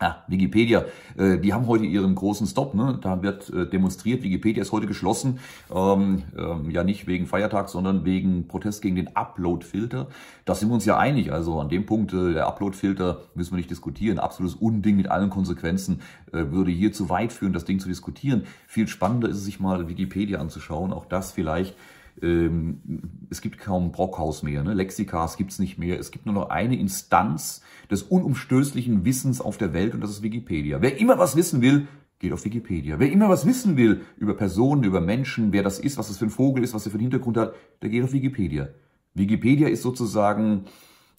Ja, ah, Wikipedia, äh, die haben heute ihren großen Stop, ne? da wird äh, demonstriert, Wikipedia ist heute geschlossen, ähm, ähm, ja nicht wegen Feiertag, sondern wegen Protest gegen den Upload-Filter. Da sind wir uns ja einig, also an dem Punkt, äh, der Upload-Filter müssen wir nicht diskutieren, absolutes Unding mit allen Konsequenzen, äh, würde hier zu weit führen, das Ding zu diskutieren. Viel spannender ist es sich mal Wikipedia anzuschauen, auch das vielleicht ähm, es gibt kaum Brockhaus mehr, ne? Lexikas gibt es nicht mehr. Es gibt nur noch eine Instanz des unumstößlichen Wissens auf der Welt und das ist Wikipedia. Wer immer was wissen will, geht auf Wikipedia. Wer immer was wissen will über Personen, über Menschen, wer das ist, was das für ein Vogel ist, was er für einen Hintergrund hat, der geht auf Wikipedia. Wikipedia ist sozusagen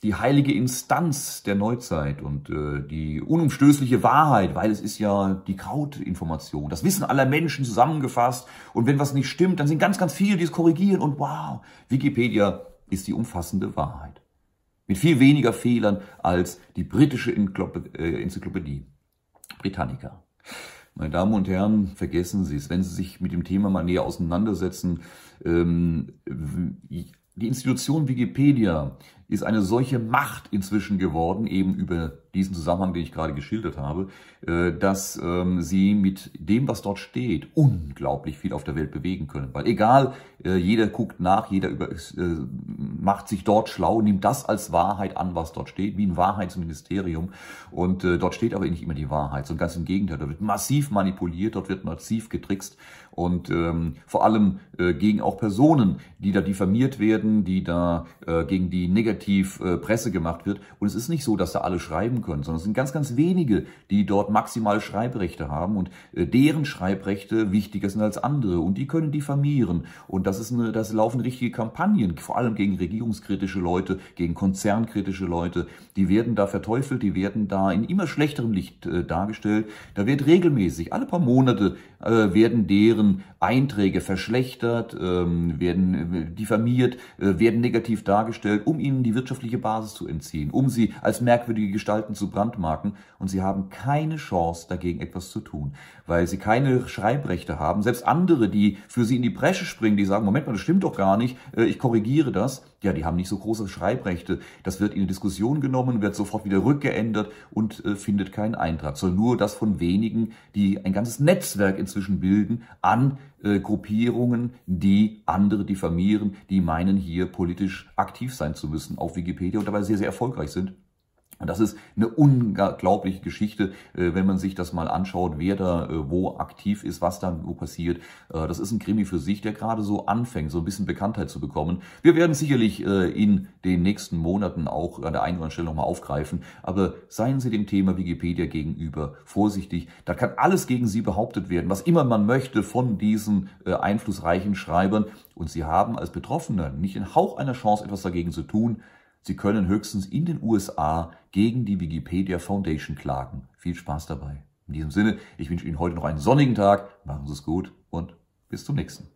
die heilige Instanz der Neuzeit und äh, die unumstößliche Wahrheit, weil es ist ja die Krautinformation, das Wissen aller Menschen zusammengefasst. Und wenn was nicht stimmt, dann sind ganz, ganz viele, die es korrigieren. Und wow, Wikipedia ist die umfassende Wahrheit. Mit viel weniger Fehlern als die britische äh, Enzyklopädie Britannica. Meine Damen und Herren, vergessen Sie es, wenn Sie sich mit dem Thema mal näher auseinandersetzen. Ähm, die Institution Wikipedia ist eine solche Macht inzwischen geworden, eben über diesen Zusammenhang, den ich gerade geschildert habe, äh, dass ähm, sie mit dem, was dort steht, unglaublich viel auf der Welt bewegen können. Weil egal, äh, jeder guckt nach, jeder über, äh, macht sich dort schlau, nimmt das als Wahrheit an, was dort steht, wie ein Wahrheitsministerium. Und dort steht aber nicht immer die Wahrheit, sondern ganz im Gegenteil. Dort wird massiv manipuliert, dort wird massiv getrickst und ähm, vor allem gegen auch Personen, die da diffamiert werden, die da gegen die negativ Presse gemacht wird. Und es ist nicht so, dass da alle schreiben können, sondern es sind ganz, ganz wenige, die dort maximal Schreibrechte haben und äh, deren Schreibrechte wichtiger sind als andere und die können diffamieren und das ist eine, das laufen richtige Kampagnen, vor allem gegen regierungskritische Leute, gegen konzernkritische Leute, die werden da verteufelt, die werden da in immer schlechterem Licht äh, dargestellt, da wird regelmäßig, alle paar Monate äh, werden deren Einträge verschlechtert, ähm, werden diffamiert, werden negativ dargestellt, um ihnen die wirtschaftliche Basis zu entziehen, um sie als merkwürdige Gestalten Seiten zu brandmarken und sie haben keine Chance, dagegen etwas zu tun, weil sie keine Schreibrechte haben. Selbst andere, die für sie in die Bresche springen, die sagen, Moment mal, das stimmt doch gar nicht, äh, ich korrigiere das, ja, die haben nicht so große Schreibrechte. Das wird in die Diskussion genommen, wird sofort wieder rückgeändert und äh, findet keinen Eintrag, sondern nur das von wenigen, die ein ganzes Netzwerk inzwischen bilden an äh, Gruppierungen, die andere diffamieren, die meinen, hier politisch aktiv sein zu müssen auf Wikipedia und dabei sehr, sehr erfolgreich sind. Das ist eine unglaubliche Geschichte, äh, wenn man sich das mal anschaut, wer da äh, wo aktiv ist, was da wo passiert. Äh, das ist ein Krimi für sich, der gerade so anfängt, so ein bisschen Bekanntheit zu bekommen. Wir werden sicherlich in den nächsten Monaten auch an der einen oder anderen Stelle nochmal aufgreifen, aber seien Sie dem Thema Wikipedia gegenüber vorsichtig. Da kann alles gegen Sie behauptet werden, was immer man möchte von diesen einflussreichen Schreibern. Und Sie haben als Betroffener nicht den Hauch einer Chance, etwas dagegen zu tun. Sie können höchstens in den USA gegen die Wikipedia Foundation klagen. Viel Spaß dabei. In diesem Sinne, ich wünsche Ihnen heute noch einen sonnigen Tag. Machen Sie es gut und bis zum nächsten.